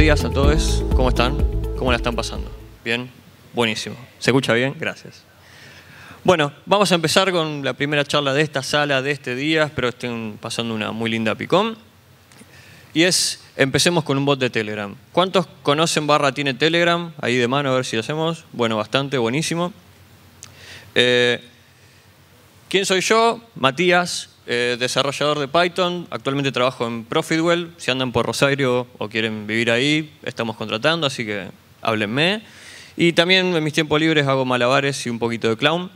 días a todos. ¿Cómo están? ¿Cómo la están pasando? ¿Bien? Buenísimo. ¿Se escucha bien? Gracias. Bueno, vamos a empezar con la primera charla de esta sala de este día. Espero estén pasando una muy linda picón. Y es, empecemos con un bot de Telegram. ¿Cuántos conocen barra tiene Telegram? Ahí de mano, a ver si lo hacemos. Bueno, bastante, buenísimo. Eh, ¿Quién soy yo? Matías, eh, desarrollador de Python. Actualmente trabajo en Profitwell. Si andan por Rosario o quieren vivir ahí, estamos contratando, así que háblenme. Y también en mis tiempos libres hago malabares y un poquito de clown.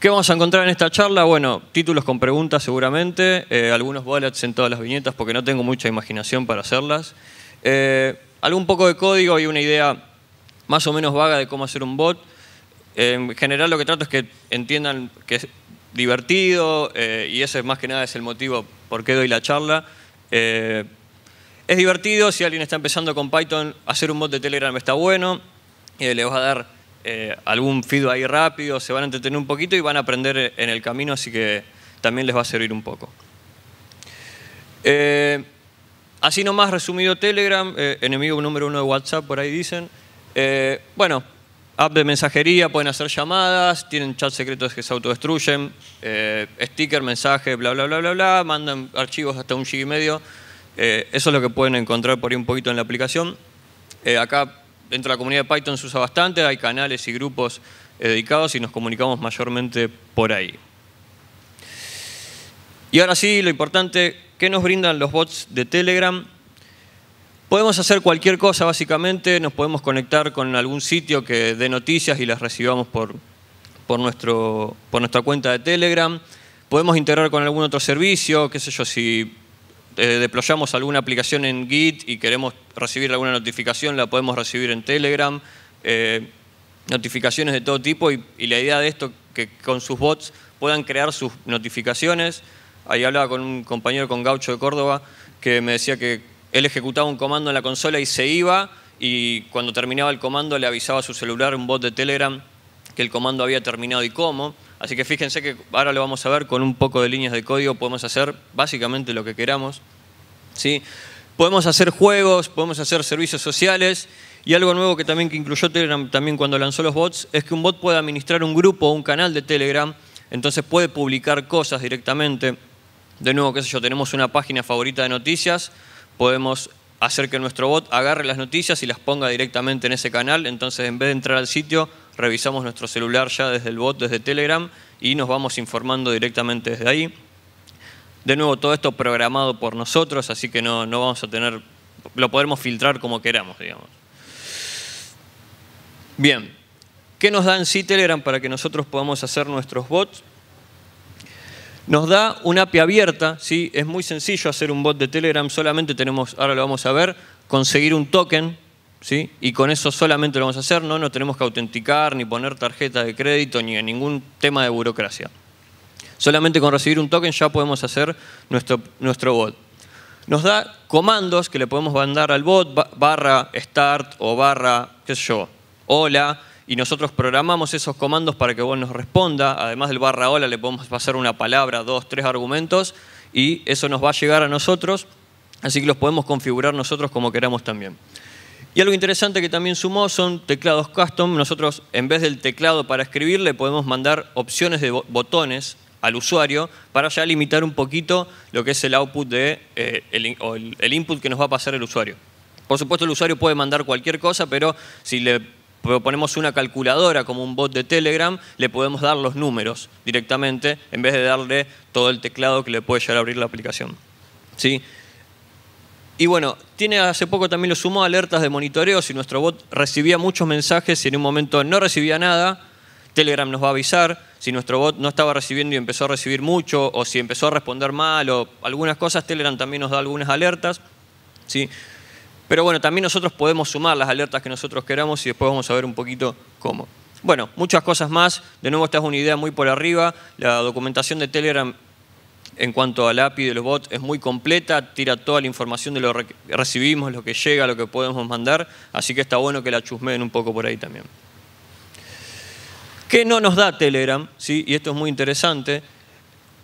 ¿Qué vamos a encontrar en esta charla? Bueno, títulos con preguntas seguramente, eh, algunos bullets en todas las viñetas porque no tengo mucha imaginación para hacerlas, eh, algún poco de código y una idea más o menos vaga de cómo hacer un bot. En general lo que trato es que entiendan que es divertido eh, y es más que nada es el motivo por qué doy la charla. Eh, es divertido, si alguien está empezando con Python, hacer un bot de Telegram está bueno, eh, le vas a dar eh, algún feedback ahí rápido, se van a entretener un poquito y van a aprender en el camino, así que también les va a servir un poco. así nomás resumido Telegram, enemigo número uno de WhatsApp, por ahí dicen. bueno, app de mensajería, pueden hacer llamadas, tienen chats secretos que se autodestruyen, eh, sticker, mensaje, bla, bla, bla, bla, bla, mandan archivos hasta un gig y medio. Eh, eso es lo que pueden encontrar por ahí un poquito en la aplicación. Eh, acá, dentro de la comunidad de Python se usa bastante, hay canales y grupos dedicados y nos comunicamos mayormente por ahí. Y ahora sí, lo importante, ¿qué nos brindan los bots de Telegram? Podemos hacer cualquier cosa básicamente, nos podemos conectar con algún sitio que dé noticias y las recibamos por, por, nuestro, por nuestra cuenta de Telegram. Podemos integrar con algún otro servicio, qué sé yo, si eh, deployamos alguna aplicación en Git y queremos recibir alguna notificación, la podemos recibir en Telegram. Eh, notificaciones de todo tipo y, y, la idea de esto, que con sus bots puedan crear sus notificaciones. Ahí hablaba con un compañero, con Gaucho de Córdoba, que me decía que él ejecutaba un comando en la consola y se iba y cuando terminaba el comando le avisaba a su celular un bot de Telegram que el comando había terminado y cómo. Así que fíjense que ahora lo vamos a ver con un poco de líneas de código, podemos hacer básicamente lo que queramos. ¿sí? Podemos hacer juegos, podemos hacer servicios sociales y algo nuevo que también que incluyó Telegram también cuando lanzó los bots es que un bot puede administrar un grupo o un canal de Telegram, entonces puede publicar cosas directamente. De nuevo, qué sé yo, tenemos una página favorita de noticias, podemos hacer que nuestro bot agarre las noticias y las ponga directamente en ese canal. Entonces, en vez de entrar al sitio, revisamos nuestro celular ya desde el bot, desde Telegram, y nos vamos informando directamente desde ahí. De nuevo, todo esto programado por nosotros, así que no, no vamos a tener, lo podemos filtrar como queramos, digamos. Bien, ¿qué nos da en sí Telegram para que nosotros podamos hacer nuestros bots? nos da una API abierta, ¿sí? es muy sencillo hacer un bot de Telegram, solamente tenemos, ahora lo vamos a ver, conseguir un token, ¿sí? y con eso solamente lo vamos a hacer, no tenemos que autenticar, ni poner tarjeta de crédito, ni ningún tema de burocracia. Solamente con recibir un token ya podemos hacer nuestro, nuestro bot. Nos da comandos que le podemos mandar al bot, barra start o barra, qué sé yo, hola, y nosotros programamos esos comandos para que vos nos responda. Además del barra hola le podemos pasar una palabra, dos, tres argumentos y eso nos va a llegar a nosotros, así que los podemos configurar nosotros como queramos también. Y algo interesante que también sumó son teclados custom. Nosotros en vez del teclado para escribir le podemos mandar opciones de botones al usuario para ya limitar un poquito lo que es el output de, eh, el input que nos va a pasar el usuario. Por supuesto, el usuario puede mandar cualquier cosa, pero si le ponemos una calculadora como un bot de Telegram, le podemos dar los números directamente en vez de darle todo el teclado que le puede llegar a abrir la aplicación. ¿Sí? Y bueno, tiene hace poco también lo sumó alertas de monitoreo. Si nuestro bot recibía muchos mensajes y en un momento no recibía nada, Telegram nos va a avisar. Si nuestro bot no estaba recibiendo y empezó a recibir mucho, o si empezó a responder mal, o algunas cosas, Telegram también nos da algunas alertas. ¿sí? Pero bueno, también nosotros podemos sumar las alertas que nosotros queramos y después vamos a ver un poquito cómo. Bueno, muchas cosas más. De nuevo, esta es una idea muy por arriba. La documentación de Telegram en cuanto al API de los bots es muy completa, tira toda la información de lo que recibimos, lo que llega, lo que podemos mandar. Así que está bueno que la chusmeen un poco por ahí también. ¿Qué no nos da Telegram? ¿Sí? Y esto es muy interesante.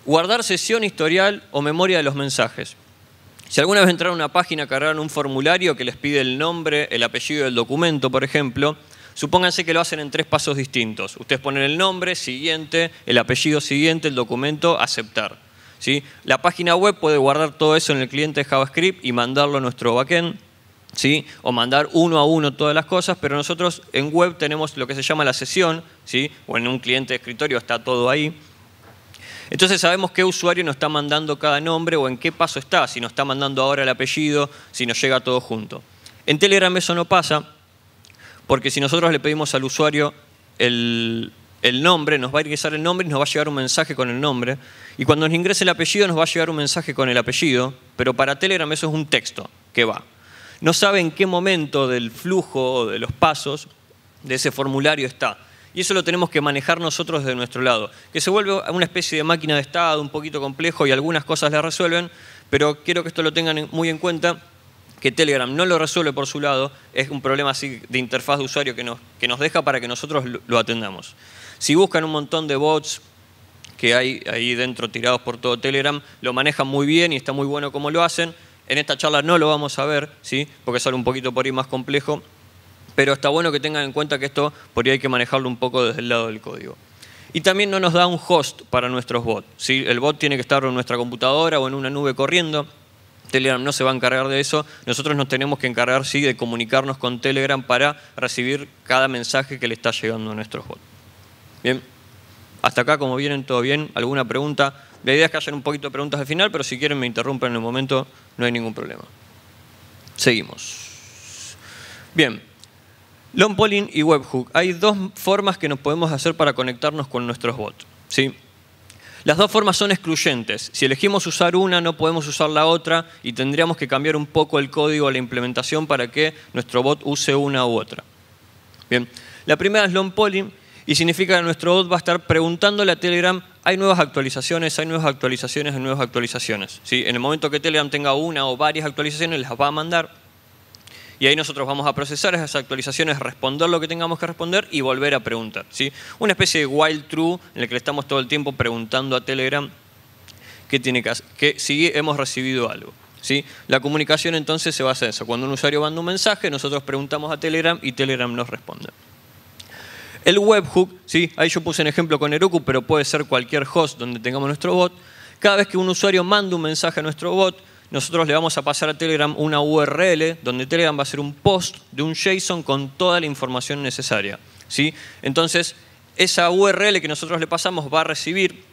Guardar sesión, historial o memoria de los mensajes. Si alguna vez entraron a una página, cargaron un formulario que les pide el nombre, el apellido del documento, por ejemplo, supónganse que lo hacen en tres pasos distintos. Ustedes ponen el nombre, siguiente, el apellido siguiente, el documento, aceptar. ¿Sí? La página web puede guardar todo eso en el cliente de JavaScript y mandarlo a nuestro backend. ¿Sí? o mandar uno a uno todas las cosas, pero nosotros en web tenemos lo que se llama la sesión, ¿sí? o en un cliente de escritorio está todo ahí, entonces sabemos qué usuario nos está mandando cada nombre o en qué paso está, si nos está mandando ahora el apellido, si nos llega todo junto. En Telegram eso no pasa, porque si nosotros le pedimos al usuario el, nombre, nos va a ingresar el nombre y nos va a llegar un mensaje con el nombre. Y cuando nos ingrese el apellido, nos va a llegar un mensaje con el apellido, pero para Telegram eso es un texto que va. No sabe en qué momento del flujo o de los pasos de ese formulario está y eso lo tenemos que manejar nosotros de nuestro lado, que se vuelve una especie de máquina de Estado, un poquito complejo y algunas cosas la resuelven, pero quiero que esto lo tengan muy en cuenta, que Telegram no lo resuelve por su lado, es un problema así de interfaz de usuario que nos, que nos deja para que nosotros lo atendamos. Si buscan un montón de bots, que hay ahí dentro tirados por todo Telegram, lo manejan muy bien y está muy bueno como lo hacen. En esta charla no lo vamos a ver, ¿sí? porque sale un poquito por ahí más complejo, pero está bueno que tengan en cuenta que esto podría hay que manejarlo un poco desde el lado del código. Y también no nos da un host para nuestros bots. Si El bot tiene que estar en nuestra computadora o en una nube corriendo. Telegram no se va a encargar de eso. Nosotros nos tenemos que encargar sí, de comunicarnos con Telegram para recibir cada mensaje que le está llegando a nuestros bots. Bien, hasta acá, como vienen, todo bien. ¿Alguna pregunta? La idea es que hayan un poquito de preguntas al final, pero si quieren me interrumpen en el momento, no hay ningún problema. Seguimos. Bien. Long polling y webhook. Hay dos formas que nos podemos hacer para conectarnos con nuestros bots. ¿sí? Las dos formas son excluyentes. Si elegimos usar una, no podemos usar la otra y tendríamos que cambiar un poco el código o la implementación para que nuestro bot use una u otra. Bien. La primera es long polling y significa que nuestro bot va a estar preguntándole a Telegram, hay nuevas actualizaciones, hay nuevas actualizaciones, hay nuevas actualizaciones. ¿Sí? En el momento que Telegram tenga una o varias actualizaciones, las va a mandar y ahí nosotros vamos a procesar esas actualizaciones, responder lo que tengamos que responder y volver a preguntar. ¿sí? Una especie de wild true en el que le estamos todo el tiempo preguntando a Telegram qué tiene que hacer, que si hemos recibido algo. ¿sí? La comunicación entonces se basa en eso. Cuando un usuario manda un mensaje, nosotros preguntamos a Telegram y Telegram nos responde. El webhook, ¿sí? ahí yo puse un ejemplo con Heroku, pero puede ser cualquier host donde tengamos nuestro bot. Cada vez que un usuario manda un mensaje a nuestro bot, nosotros le vamos a pasar a Telegram una URL donde Telegram va a hacer un post de un JSON con toda la información necesaria. ¿sí? Entonces, esa URL que nosotros le pasamos va a recibir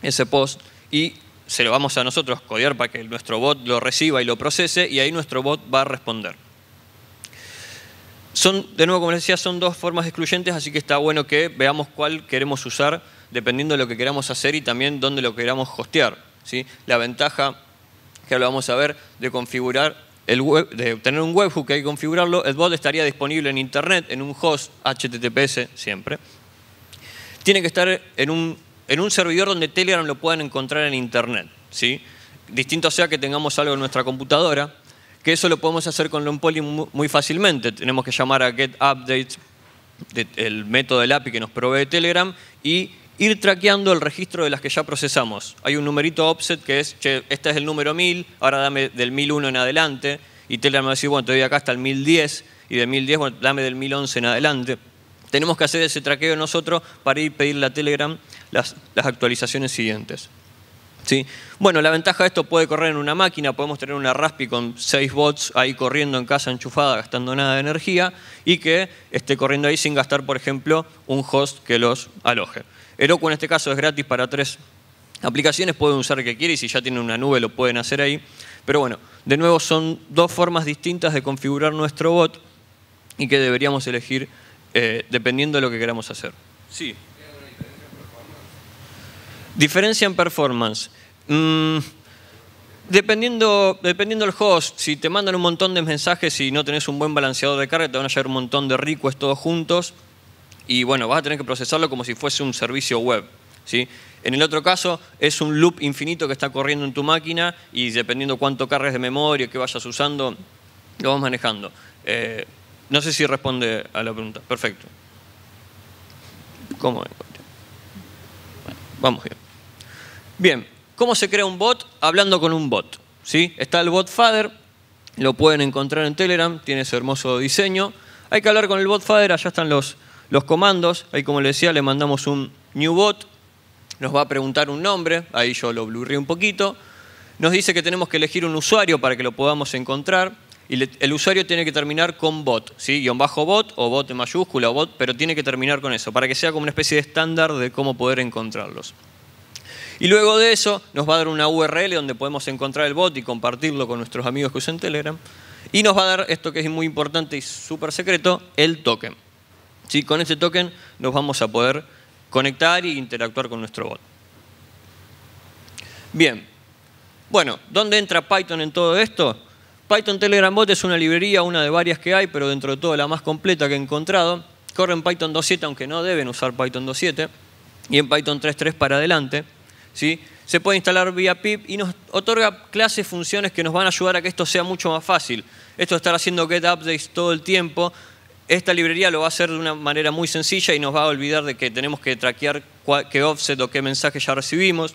ese post y se lo vamos a nosotros codiar para que nuestro bot lo reciba y lo procese y ahí nuestro bot va a responder. Son, de nuevo, como les decía, son dos formas excluyentes, así que está bueno que veamos cuál queremos usar dependiendo de lo que queramos hacer y también dónde lo queramos hostear. ¿sí? La ventaja que lo vamos a ver, de configurar el web, de obtener un webhook y configurarlo, el bot estaría disponible en internet, en un host HTTPS siempre. Tiene que estar en un, en un servidor donde Telegram lo puedan encontrar en internet. Distinto sea que tengamos algo en nuestra computadora, que eso lo podemos hacer con Lompoli muy fácilmente. Tenemos que llamar a GetUpdate, el método del API que nos provee Telegram, y ir traqueando el registro de las que ya procesamos. Hay un numerito offset que es, che, este es el número 1000, ahora dame del 1001 en adelante, y Telegram va a decir, bueno, te doy acá hasta el 1010, y de 1010, bueno, dame del 1011 en adelante. Tenemos que hacer ese traqueo nosotros para ir pedirle a Telegram las, actualizaciones siguientes. ¿Sí? Bueno, la ventaja de esto puede correr en una máquina, podemos tener una Raspi con 6 bots ahí corriendo en casa enchufada, gastando nada de energía, y que esté corriendo ahí sin gastar, por ejemplo, un host que los aloje. Heroku en este caso es gratis para tres aplicaciones, pueden usar el que quieran y si ya tienen una nube lo pueden hacer ahí. Pero bueno, de nuevo son dos formas distintas de configurar nuestro bot y que deberíamos elegir eh, dependiendo de lo que queramos hacer. Sí. Diferencia en performance. Mm, dependiendo, dependiendo del host, si te mandan un montón de mensajes y no tenés un buen balanceador de carga, te van a llegar un montón de requests todos juntos y bueno, vas a tener que procesarlo como si fuese un servicio web. ¿sí? En el otro caso, es un loop infinito que está corriendo en tu máquina y dependiendo cuánto cargas de memoria, que vayas usando, lo vas manejando. Eh, no sé si responde a la pregunta. Perfecto. ¿Cómo? vamos bien. Bien, ¿cómo se crea un bot? Hablando con un bot. ¿sí? Está el bot father, lo pueden encontrar en Telegram, tiene ese hermoso diseño. Hay que hablar con el bot father, allá están los, los comandos. Ahí, como les decía, le mandamos un new bot. Nos va a preguntar un nombre. Ahí yo lo blurré un poquito. Nos dice que tenemos que elegir un usuario para que lo podamos encontrar. Y el usuario tiene que terminar con bot, ¿sí? guión bajo bot o bot en mayúscula o bot, pero tiene que terminar con eso, para que sea como una especie de estándar de cómo poder encontrarlos. Y luego de eso nos va a dar una URL donde podemos encontrar el bot y compartirlo con nuestros amigos que usan Telegram. Y nos va a dar esto que es muy importante y súper secreto, el token. Con ese token nos vamos a poder conectar e interactuar con nuestro bot. Bien. Bueno, ¿dónde entra Python en todo esto? Python Telegram Bot es una librería, una de varias que hay, pero dentro de todo la más completa que he encontrado. Corre en Python 2.7, aunque no deben usar Python 2.7, y en Python 3.3 para adelante. ¿sí? Se puede instalar vía pip y nos otorga clases, funciones que nos van a ayudar a que esto sea mucho más fácil. Esto de estar haciendo get updates todo el tiempo esta librería lo va a hacer de una manera muy sencilla y nos va a olvidar de que tenemos que traquear qué offset o qué mensaje ya recibimos.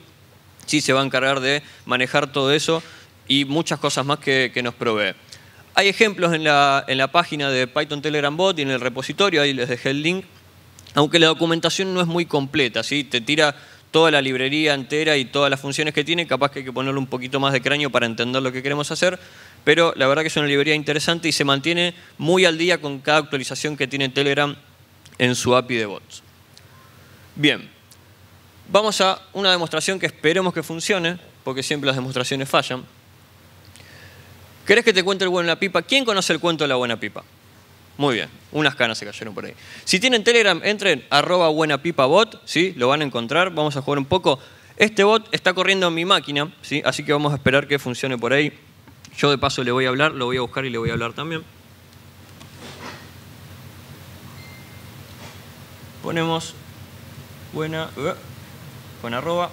Sí, se va a encargar de manejar todo eso y muchas cosas más que, nos provee. Hay ejemplos en la, página de Python Telegram Bot y en el repositorio, ahí les dejé el link, aunque la documentación no es muy completa, ¿sí? te tira toda la librería entera y todas las funciones que tiene, capaz que hay que ponerle un poquito más de cráneo para entender lo que queremos hacer, pero la verdad que es una librería interesante y se mantiene muy al día con cada actualización que tiene Telegram en su API de bots. Bien, vamos a una demostración que esperemos que funcione, porque siempre las demostraciones fallan. ¿Querés que te cuente el buen la pipa? ¿Quién conoce el cuento de la buena pipa? Muy bien, unas canas se cayeron por ahí. Si tienen Telegram, entren arroba buena pipa bot, ¿sí? lo van a encontrar, vamos a jugar un poco. Este bot está corriendo en mi máquina, ¿sí? así que vamos a esperar que funcione por ahí. Yo de paso le voy a hablar, lo voy a buscar y le voy a hablar también. Ponemos buena Buena eh, arroba.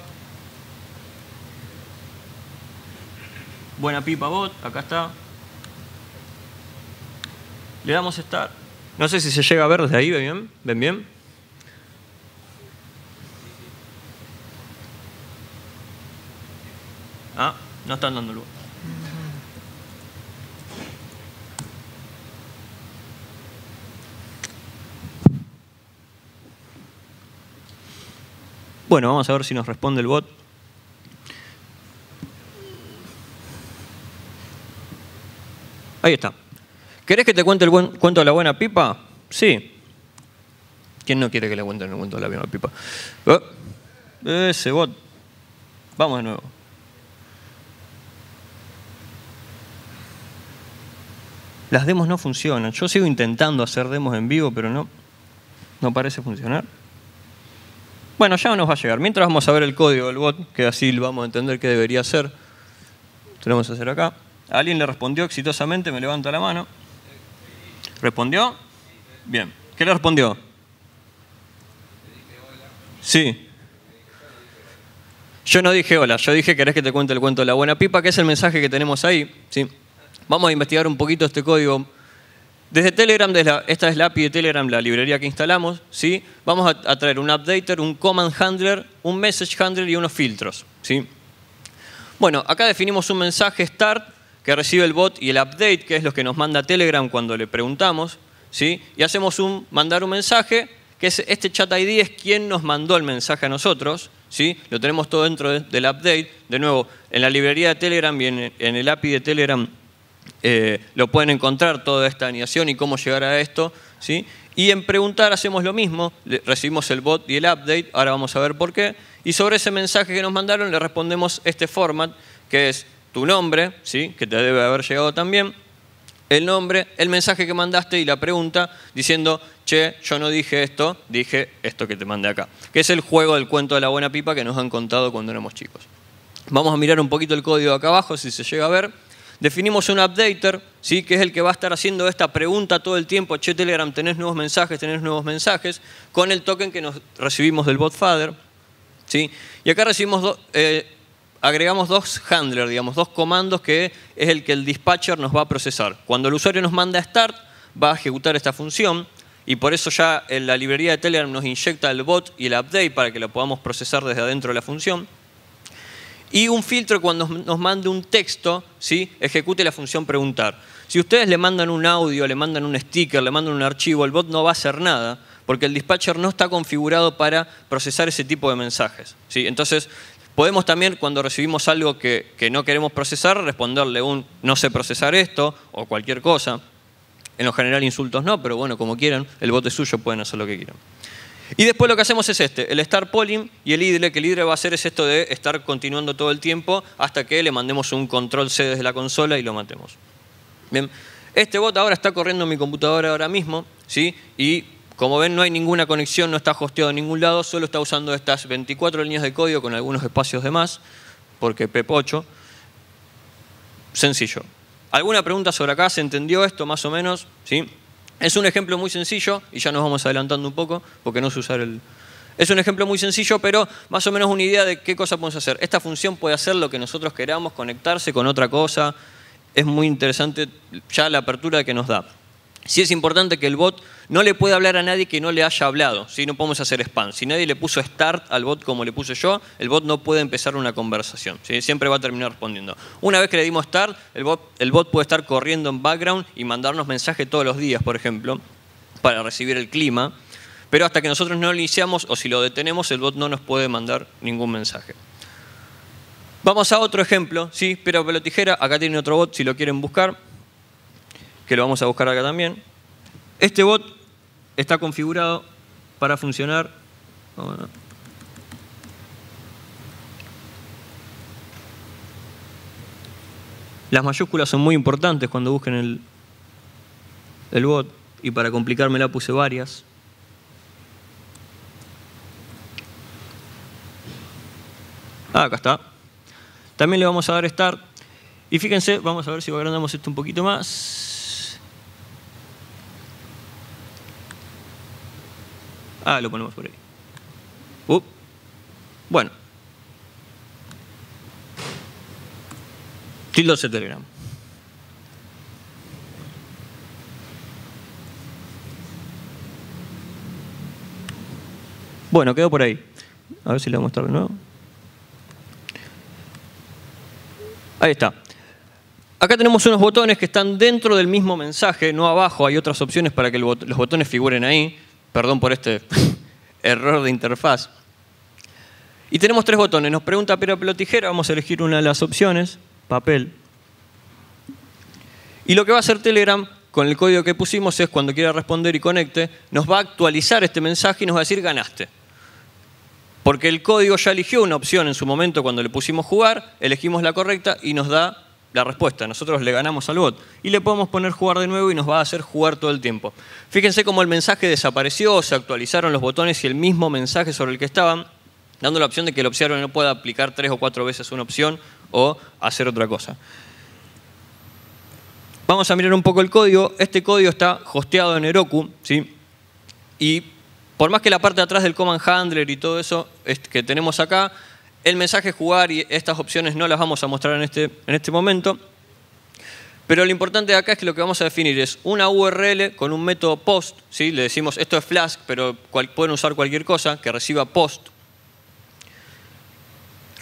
Buena pipa bot, acá está. Le damos estar. No sé si se llega a ver desde ahí, ¿ven bien? ¿Ven bien? Ah, no están dando luz. Bueno, vamos a ver si nos responde el bot. Ahí está. ¿Querés que te cuente el cuento de la buena pipa? Sí. ¿Quién no quiere que le cuenten el cuento de la buena pipa? Oh, ese bot. Vamos de nuevo. Las demos no funcionan. Yo sigo intentando hacer demos en vivo, pero no, no parece funcionar. Bueno, ya nos va a llegar. Mientras vamos a ver el código del bot, que así vamos a entender qué debería ser. Tenemos hacer acá. Alguien le respondió exitosamente, me levanta la mano. ¿Respondió? Bien. ¿Qué le respondió? Sí. Yo no dije hola, yo dije querés que te cuente el cuento de la buena pipa, que es el mensaje que tenemos ahí. ¿sí? Vamos a investigar un poquito este código desde Telegram, esta es la API de Telegram, la librería que instalamos, ¿sí? vamos a, traer un updater, un command handler, un message handler y unos filtros. ¿sí? Bueno, acá definimos un mensaje start que recibe el bot y el update, que es lo que nos manda Telegram cuando le preguntamos. ¿sí? Y hacemos un mandar un mensaje, que es este chat ID es quien nos mandó el mensaje a nosotros. ¿sí? Lo tenemos todo dentro del update. De nuevo, en la librería de Telegram y en el API de Telegram eh, lo pueden encontrar toda esta animación y cómo llegar a esto. ¿sí? Y en preguntar hacemos lo mismo, recibimos el bot y el update, ahora vamos a ver por qué. Y sobre ese mensaje que nos mandaron le respondemos este format, que es tu nombre, ¿sí? que te debe haber llegado también, el nombre, el mensaje que mandaste y la pregunta diciendo, che, yo no dije esto, dije esto que te mandé acá. Que es el juego del cuento de la buena pipa que nos han contado cuando éramos chicos. Vamos a mirar un poquito el código acá abajo, si se llega a ver. Definimos un updater, ¿sí? que es el que va a estar haciendo esta pregunta todo el tiempo, che Telegram, tenés nuevos mensajes, tenés nuevos mensajes, con el token que nos recibimos del botfather. ¿sí? Y acá recibimos eh, agregamos dos handlers, digamos, dos comandos que es el que el dispatcher nos va a procesar. Cuando el usuario nos manda start, va a ejecutar esta función y por eso ya en la librería de Telegram nos inyecta el bot y el update para que lo podamos procesar desde adentro de la función y un filtro cuando nos mande un texto, ¿sí? ejecute la función preguntar. Si ustedes le mandan un audio, le mandan un sticker, le mandan un archivo, el bot no va a hacer nada, porque el dispatcher no está configurado para procesar ese tipo de mensajes. ¿sí? Entonces, podemos también, cuando recibimos algo que, que no queremos procesar, responderle un no sé procesar esto o cualquier cosa. En lo general insultos no, pero bueno, como quieran, el bot es suyo, pueden hacer lo que quieran. Y después lo que hacemos es este, el start polling y el idle, que el idle va a hacer es esto de estar continuando todo el tiempo hasta que le mandemos un control C desde la consola y lo matemos. Bien, este bot ahora está corriendo en mi computadora ahora mismo, ¿sí? Y como ven no hay ninguna conexión, no está hosteado en ningún lado, solo está usando estas 24 líneas de código con algunos espacios de más, porque PEP8. Sencillo. ¿Alguna pregunta sobre acá? ¿Se entendió esto más o menos? ¿Sí? Es un ejemplo muy sencillo, y ya nos vamos adelantando un poco, porque no sé usar el... Es un ejemplo muy sencillo, pero más o menos una idea de qué cosa podemos hacer. Esta función puede hacer lo que nosotros queramos, conectarse con otra cosa. Es muy interesante ya la apertura que nos da. Sí es importante que el bot no le pueda hablar a nadie que no le haya hablado, si no podemos hacer spam. Si nadie le puso start al bot como le puse yo, el bot no puede empezar una conversación, siempre va a terminar respondiendo. Una vez que le dimos start, el bot, el bot puede estar corriendo en background y mandarnos mensajes todos los días, por ejemplo, para recibir el clima, pero hasta que nosotros no lo iniciamos o si lo detenemos, el bot no nos puede mandar ningún mensaje. Vamos a otro ejemplo, ¿sí? Pero Pelotijera, acá tiene otro bot si lo quieren buscar que lo vamos a buscar acá también. Este bot está configurado para funcionar. Las mayúsculas son muy importantes cuando busquen el, el bot y para complicármela puse varias. Ah, acá está. También le vamos a dar start. Y fíjense, vamos a ver si agrandamos esto un poquito más. Ah, lo ponemos por ahí. Bueno. Tildo Telegram. telegram. Bueno, quedó por ahí. A ver si le voy a mostrar de nuevo. Ahí está. Acá tenemos unos botones que están dentro del mismo mensaje, no abajo, hay otras opciones para que los botones figuren ahí. Perdón por este error de interfaz. Y tenemos tres botones. Nos pregunta pero pelo tijera, vamos a elegir una de las opciones, papel. Y lo que va a hacer Telegram con el código que pusimos es cuando quiera responder y conecte, nos va a actualizar este mensaje y nos va a decir ganaste. Porque el código ya eligió una opción en su momento cuando le pusimos jugar, elegimos la correcta y nos da la respuesta. Nosotros le ganamos al bot y le podemos poner jugar de nuevo y nos va a hacer jugar todo el tiempo. Fíjense cómo el mensaje desapareció, se actualizaron los botones y el mismo mensaje sobre el que estaban, dando la opción de que el observador no pueda aplicar tres o cuatro veces una opción o hacer otra cosa. Vamos a mirar un poco el código. Este código está hosteado en Heroku, ¿sí? Y por más que la parte de atrás del command handler y todo eso que tenemos acá, el mensaje jugar y estas opciones no las vamos a mostrar en este, en este momento. Pero lo importante acá es que lo que vamos a definir es una URL con un método post, ¿sí? le decimos esto es Flask, pero pueden usar cualquier cosa que reciba post.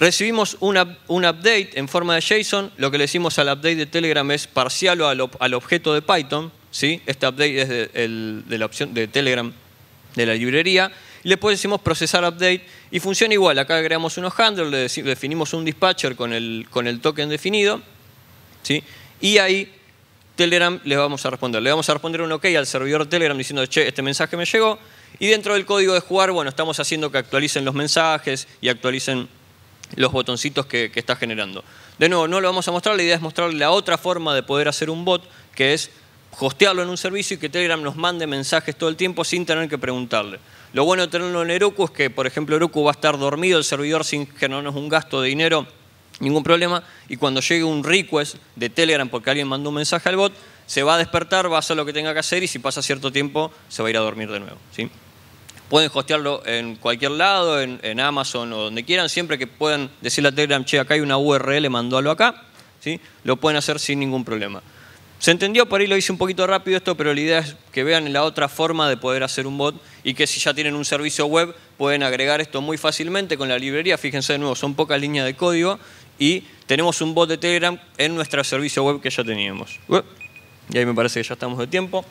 Recibimos un, update en forma de JSON, lo que le decimos al update de Telegram es parcial o al, objeto de Python, ¿sí? este update es de, de la opción de Telegram de la librería, y después decimos procesar update y funciona igual, acá creamos unos handles, le definimos un dispatcher con el, token definido, ¿sí? y ahí Telegram le vamos a responder. Le vamos a responder un OK al servidor Telegram diciendo, che, este mensaje me llegó, y dentro del código de jugar, bueno, estamos haciendo que actualicen los mensajes y actualicen los botoncitos que, que está generando. De nuevo, no lo vamos a mostrar, la idea es mostrarle la otra forma de poder hacer un bot, que es hostearlo en un servicio y que Telegram nos mande mensajes todo el tiempo sin tener que preguntarle. Lo bueno de tenerlo en Heroku es que, por ejemplo, Heroku va a estar dormido el servidor sin que no es un gasto de dinero, ningún problema, y cuando llegue un request de Telegram porque alguien mandó un mensaje al bot, se va a despertar, va a hacer lo que tenga que hacer y si pasa cierto tiempo se va a ir a dormir de nuevo. ¿sí? Pueden hostearlo en cualquier lado, en, Amazon o donde quieran, siempre que puedan decirle a Telegram, che, acá hay una URL, mandalo acá. ¿sí? Lo pueden hacer sin ningún problema. ¿Se entendió? Por ahí lo hice un poquito rápido esto, pero la idea es que vean la otra forma de poder hacer un bot y que si ya tienen un servicio web pueden agregar esto muy fácilmente con la librería. Fíjense de nuevo, son pocas líneas de código y tenemos un bot de Telegram en nuestro servicio web que ya teníamos. Y ahí me parece que ya estamos de tiempo.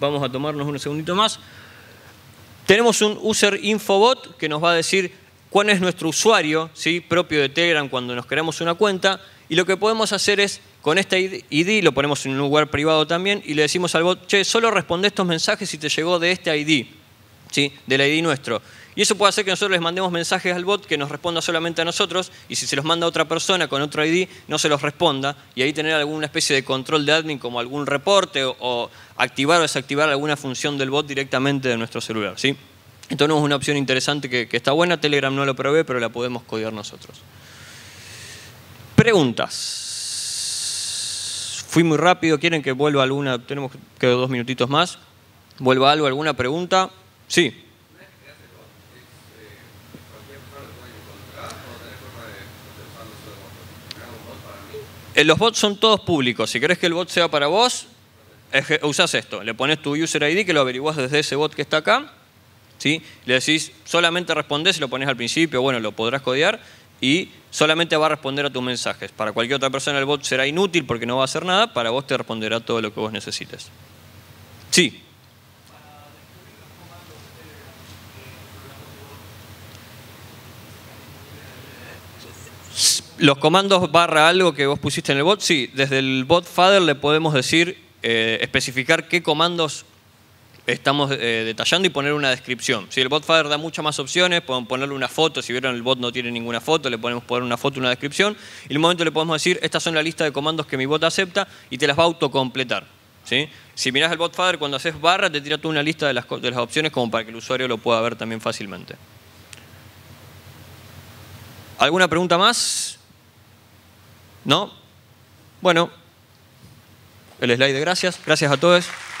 Vamos a tomarnos un segundito más. Tenemos un user infobot que nos va a decir cuál es nuestro usuario ¿sí? propio de Telegram cuando nos creamos una cuenta y lo que podemos hacer es con este ID lo ponemos en un lugar privado también y le decimos al bot, che, solo responde estos mensajes si te llegó de este ID, ¿sí? del ID nuestro. Y eso puede hacer que nosotros les mandemos mensajes al bot que nos responda solamente a nosotros y si se los manda a otra persona con otro ID, no se los responda y ahí tener alguna especie de control de admin como algún reporte o, activar o desactivar alguna función del bot directamente de nuestro celular. ¿sí? Entonces es una opción interesante que, está buena, Telegram no lo probé pero la podemos codiar nosotros. Preguntas. Fui muy rápido, ¿quieren que vuelva alguna? Tenemos que dos minutitos más. ¿Vuelva algo, alguna pregunta? Sí. Eh, los bots son todos públicos. Si querés que el bot sea para vos, usás esto. Le pones tu user ID que lo averiguás desde ese bot que está acá. ¿sí? Le decís, solamente respondés y lo pones al principio. Bueno, lo podrás codear y solamente va a responder a tus mensajes. Para cualquier otra persona el bot será inútil porque no va a hacer nada, para vos te responderá todo lo que vos necesites. Sí. Los comandos barra algo que vos pusiste en el bot, sí, desde el bot father le podemos decir, eh, especificar qué comandos estamos eh, detallando y poner una descripción. Si el botfather da muchas más opciones, podemos ponerle una foto, si vieron el bot no tiene ninguna foto, le podemos poner una foto, una descripción, y en el momento le podemos decir, estas son la lista de comandos que mi bot acepta y te las va a autocompletar. ¿sí? Si mirás el botfather, cuando haces barra, te tira tú una lista de las opciones como para que el usuario lo pueda ver también fácilmente. ¿Alguna pregunta más? ¿No? Bueno, el slide de gracias. Gracias a todos.